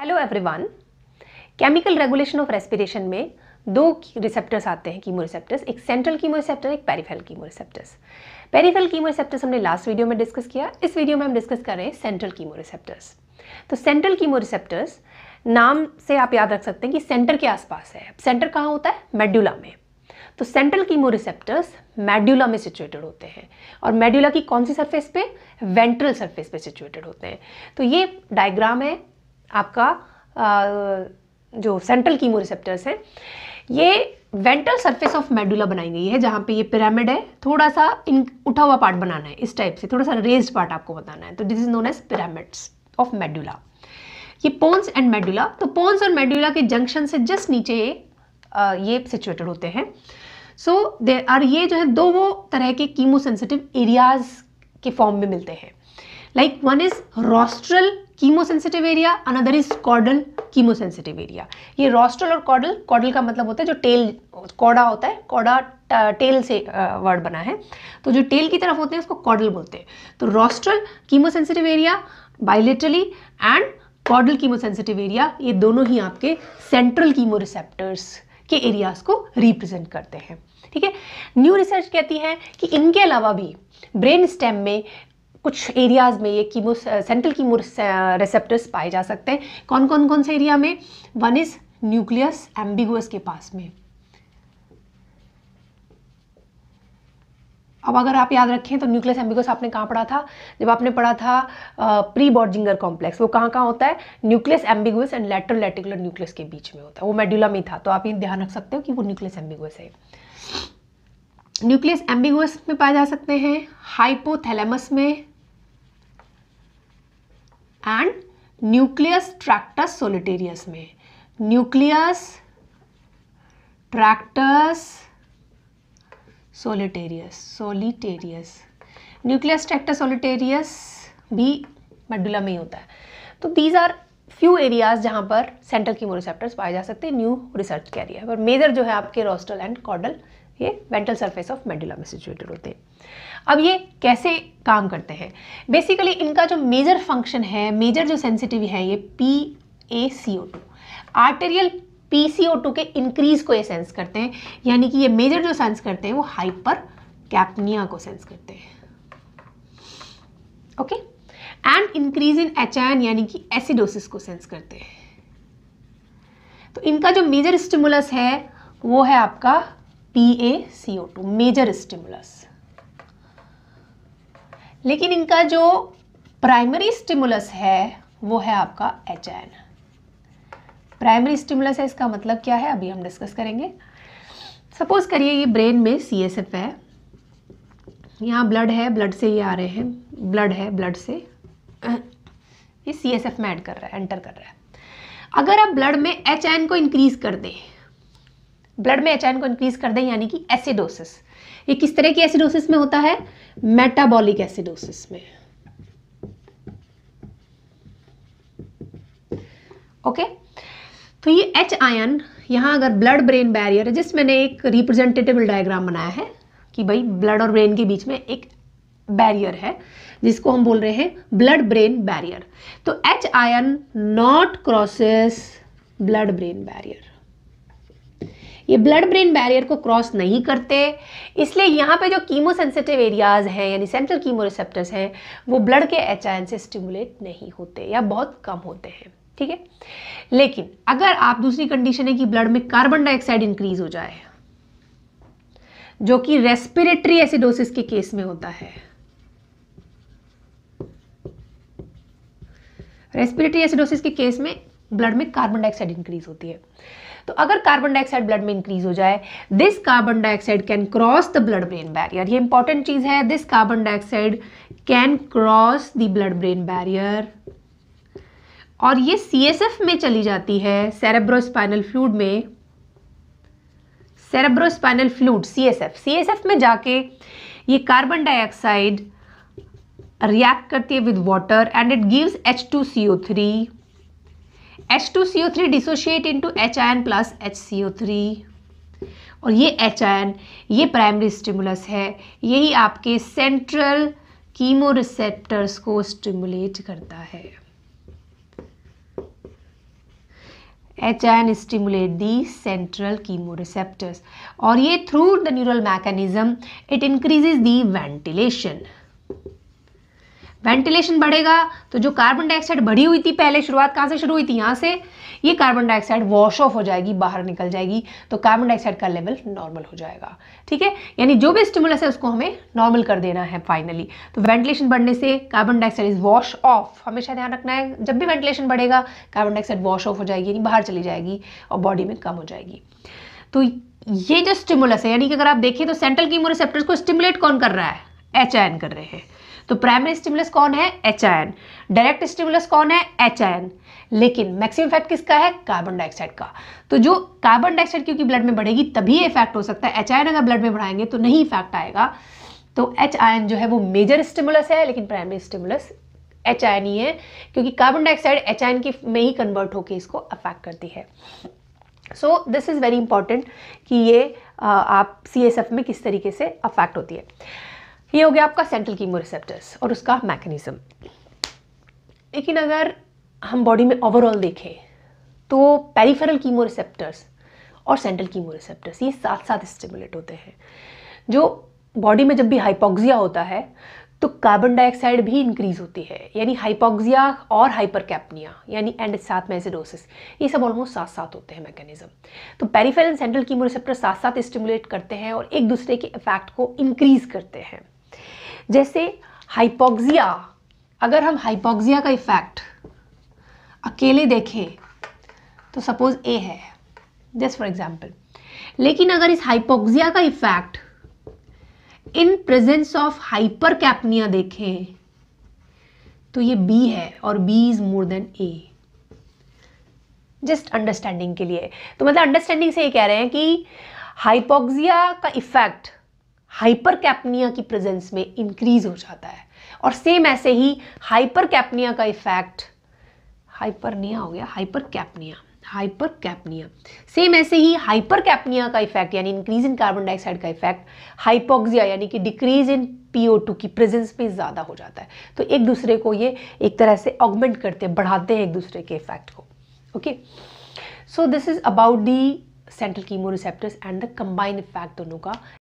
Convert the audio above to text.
hello everyone chemical regulation of respiration में दो receptors आते हैं कीमो रिसेप्टर्स एक सेंट्रल कीमो रिसेप्टर एक peripheral chemo receptors peripheral chemo receptors हमने लास्ट वीडियो में डिस्कस किया इस वीडियो में हम डिस्कस कर रहे हैं सेंट्रल कीमो रिसेप्टर्स तो सेंट्रल कीमो रिसेप्टर्स नाम से आप याद रख सकते हैं कि सेंटर के आसपास है सेंटर कहाँ होता है मेड्यूला में तो सेंट्रल कीमो रिसेप्टर्स मेड्यूला में सिचुएटेड होते हैं और मेड्यूला की कौन सी सरफेस पे वेंट्रल सरफेस पे सिचुएटेड होते हैं तो ये डायग्राम है आपका आ, जो सेंट्रल कीमो रिसेप्टर्स हैं ये वेंट्रल सरफेस ऑफ मेडुला बनाई गई है जहाँ पे ये पिरामिड है थोड़ा सा इन उठा हुआ पार्ट बनाना है इस टाइप से थोड़ा सा रेज्ड पार्ट आपको बताना है तो this is known as pyramids of medulla ये पोन्स एंड मेडुला तो पोन्स और मेडुला के जंक्शन से जस्ट नीचे ये ये सिचुएटेड होते हैं सो दे आर ये जो है दो वो तरह के कीमो सेंसिटिव एरियाज के फॉर्म में मिलते हैं like one is rostral chemosensitive area another is caudal chemosensitive area ये रोस्ट्रल और कॉर्डल कॉर्डल का मतलब होता है जो टेल कॉडा होता है कॉडा टेल से वर्ड बना है तो जो टेल की तरफ होते हैं उसको कॉडल बोलते हैं तो rostral chemosensitive area bilaterally and caudal chemosensitive area ये दोनों ही आपके सेंट्रल कीमो रिसेप्टर्स के एरियाज को रिप्रेजेंट करते हैं ठीक है न्यू रिसर्च कहती है कि इनके अलावा भी ब्रेन स्टेम में कुछ एरियाज़ में ये कीमो सेंट्रल कीमो रिसेप्टर्स पाए जा सकते हैं कौन कौन कौन से एरिया में वन इज़ न्यूक्लियस एम्बिगुअस के पास में अब अगर आप याद रखें तो न्यूक्लियस एम्बिगस आपने कहाँ पढ़ा था जब आपने पढ़ा था प्री बॉर्जिंगर कॉम्प्लेक्स वो कहाँ कहाँ होता है nucleus ambiguus and lateral reticular nucleus के बीच में होता है वो मेड्यूला में था तो आप ये ध्यान रख सकते हो कि वो न्यूक्लियस एम्बिगस है न्यूक्लियस एम्बिगुअस में पाए जा सकते हैं हाइपोथैलेमस में एंड न्यूक्लियस ट्रैक्टस सोलिटेरियस में nucleus tractus solitarius solitarius nucleus tractus solitarius भी मेडुला में ही होता है तो दीज आर फ्यू एरियाज जहां पर सेंट्रल कीमोरिसेप्टर्स पाए जा सकते हैं न्यू रिसर्च कैरियर पर मेजर जो है आपके रोस्टल एंड कॉडल ये वेंटल सरफेस ऑफ मेडुला में सिचुएटेड होते हैं अब ये कैसे काम करते हैं बेसिकली इनका जो मेजर फंक्शन है मेजर जो सेंसिटिव है ये P A C O two arterial P C O two के इंक्रीज को ये सेंस करते हैं यानी कि ये मेजर जो सेंस करते हैं वो हाइपर कैपनिया को सेंस करते हैं okay and increase in H यानी कि एसिडोसिस को सेंस करते हैं तो इनका जो मेजर स्टिमुलस है वो है आपका P A C O two major stimulus लेकिन इनका जो प्राइमरी स्टिमुलस है वो है आपका एच एन प्राइमरी स्टिमुलस है इसका मतलब क्या है अभी हम डिस्कस करेंगे सपोज करिए ये ब्रेन में सी एस एफ है यहाँ ब्लड है ब्लड से ये आ रहे हैं ब्लड है ब्लड से ये सी एस एफ में ऐड कर रहा है एंटर कर रहा है अगर आप ब्लड में एच एन को इंक्रीज कर दें ब्लड में एच को इंक्रीज कर दें यानी कि एसिडोसिस ये किस तरह की एसिडोसिस में होता है मेटाबॉलिक एसिडोसिस में ओके तो ये एच आयन यहां अगर ब्लड ब्रेन बैरियर है जिस मैंने एक रिप्रेजेंटेटिव डायग्राम बनाया है कि भाई ब्लड और ब्रेन के बीच में एक बैरियर है जिसको हम बोल रहे हैं ब्लड ब्रेन बैरियर तो H ion not crosses blood brain barrier ये ब्लड ब्रेन बैरियर को क्रॉस नहीं करते इसलिए यहाँ पे जो कीमो सेंसिटिव एरियाज हैं यानी सेंट्रल कीमो रिसेप्टर्स हैं वो ब्लड के एच से स्टिमुलेट नहीं होते या बहुत कम होते हैं ठीक है लेकिन अगर आप दूसरी कंडीशन है कि ब्लड में कार्बन डाइऑक्साइड इंक्रीज हो जाए जो कि रेस्पिरेटरी एसिडोसिस के केस में होता है रेस्पिरेटरी एसिडोसिस के केस में ब्लड में कार्बन डाइऑक्साइड इंक्रीज होती है तो अगर कार्बन डाइऑक्साइड ब्लड में इंक्रीज हो जाए this carbon dioxide can cross the blood brain barrier ये इंपॉर्टेंट चीज़ है this carbon dioxide can cross the blood brain barrier और ये सी में चली जाती है सेरेब्रोस्पाइनल फ्लूड में सेरेब्रोस्पाइनल फ्लूड सीएसएफ सीएसएफ में जाके ये कार्बन डाइऑक्साइड रिएक्ट करती है with water and it gives H two C O three H two C O three dissociate into H ion plus H C O three और ये H ion ये primary stimulus है यही आपके central chemo receptors को stimulate करता है H N stimulate the central chemoreceptors और ये through the neural mechanism it increases the ventilation ventilation बढ़ेगा तो जो कार्बन डाइऑक्साइड बढ़ी हुई थी पहले शुरुआत कहाँ से शुरू हुई थी यहाँ से ये कार्बन डाइऑक्साइड वॉश ऑफ हो जाएगी बाहर निकल जाएगी तो कार्बन डाइऑक्साइड का लेवल नॉर्मल हो जाएगा ठीक है यानी जो भी स्टिमुलस है उसको हमें नॉर्मल कर देना है फाइनली तो वेंटिलेशन बढ़ने से carbon dioxide is wash off हमेशा ध्यान रखना है जब भी वेंटिलेशन बढ़ेगा कार्बन डाइऑक्साइड वॉश ऑफ हो जाएगी यानी बाहर चली जाएगी और बॉडी में कम हो जाएगी तो ये जो स्टिमुलस है यानी कि अगर आप देखें तो सेंट्रल कीमो को स्टिमुलेट कौन कर रहा है एच कर रहे हैं तो प्राइमरी स्टिमुलस कौन है एच डायरेक्ट स्टिमुलस कौन है एच लेकिन मैक्सिमम इफेक्ट किसका है कार्बन डाइऑक्साइड का तो जो कार्बन डाइऑक्साइड क्योंकि ब्लड में बढ़ेगी तभी इफेक्ट हो सकता है एच अगर ब्लड में बढ़ाएंगे तो नहीं इफेक्ट आएगा तो एच एन जो है वो मेजर स्टिमुलस है लेकिन प्राइमरी स्टिमुलस एच एन ही है क्योंकि कार्बन डाइऑक्साइड एच एन की में ही कन्वर्ट होकर इसको अफेक्ट करती है so this is very important कि ये आ, आप सी में किस तरीके से अफेक्ट होती है ये हो गया आपका सेंट्रल कीमो रिसेप्टर्स और उसका मैकेनिज्म लेकिन अगर हम बॉडी में ओवरऑल देखें तो पेरीफेरल रिसेप्टर्स और सेंट्रल कीमो रिसेप्टर्स ये साथ साथ स्टिमुलेट होते हैं जो बॉडी में जब भी हाइपोक्सिया होता है तो कार्बन डाइऑक्साइड भी इंक्रीज होती है यानी हाइपोक्सिया और कैपनिया यानी एंड साथ में एसिडोसिस ये सब ऑलमोस्ट साथ साथ होते हैं मैकेनिज्म तो पेरीफेरल सेंट्रल रिसेप्टर साथ साथ स्टिमुलेट करते हैं और एक दूसरे के इफेक्ट को इंक्रीज करते हैं जैसे हाइपोक्सिया अगर हम हाइपोक्सिया का इफेक्ट अकेले देखें तो सपोज ए है जस्ट फॉर एग्जाम्पल लेकिन अगर इस हाइपोक्सिया का effect in presence of hypercapnia देखें तो ये बी है और B is more than A just understanding के लिए तो मतलब अंडरस्टैंडिंग से ये कह रहे हैं कि हाइपोक्सिया का इफेक्ट हाइपर कैपनिया की प्रेजेंस में इंक्रीज हो जाता है और सेम ऐसे ही हाइपर कैपनिया का इफेक्ट हाइपरनिया हो गया hypercapnia hypercapnia same ऐसे ही हाइपर कैपनिया का इफेक्ट यानी इंक्रीज इन कार्बन डाइऑक्साइड का इफेक्ट हाइपोक्सिया यानी कि डिक्रीज इन PO2 की प्रेजेंस में ज़्यादा हो जाता है तो एक दूसरे को ये एक तरह से ऑगमेंट करते हैं बढ़ाते हैं एक दूसरे के इफेक्ट को okay so this is about the central chemo receptors and the combined effect दोनों का